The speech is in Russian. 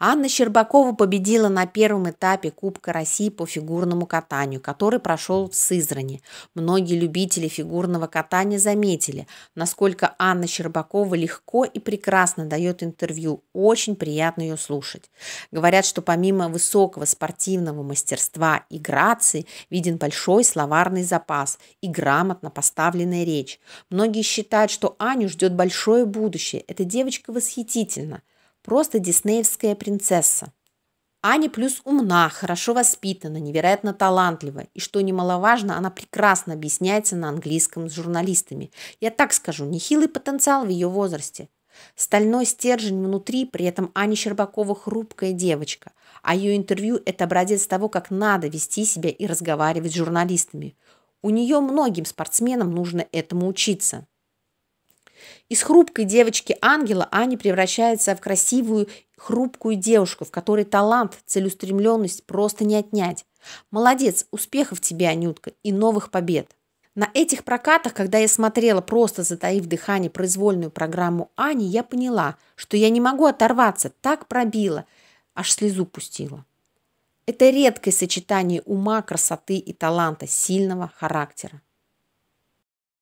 Анна Щербакова победила на первом этапе Кубка России по фигурному катанию, который прошел в Сызрани. Многие любители фигурного катания заметили, насколько Анна Щербакова легко и прекрасно дает интервью. Очень приятно ее слушать. Говорят, что помимо высокого спортивного мастерства и грации виден большой словарный запас и грамотно поставленная речь. Многие считают, что Аню ждет большое будущее. Эта девочка восхитительна просто диснеевская принцесса. Аня плюс умна, хорошо воспитана, невероятно талантлива. И что немаловажно, она прекрасно объясняется на английском с журналистами. Я так скажу, нехилый потенциал в ее возрасте. Стальной стержень внутри, при этом Аня Щербакова хрупкая девочка. А ее интервью – это образец того, как надо вести себя и разговаривать с журналистами. У нее многим спортсменам нужно этому учиться. Из хрупкой девочки-ангела Аня превращается в красивую, хрупкую девушку, в которой талант, целеустремленность просто не отнять. Молодец, успехов тебе, Анютка, и новых побед. На этих прокатах, когда я смотрела, просто затаив дыхание, произвольную программу Ани, я поняла, что я не могу оторваться, так пробила, аж слезу пустила. Это редкое сочетание ума, красоты и таланта, сильного характера.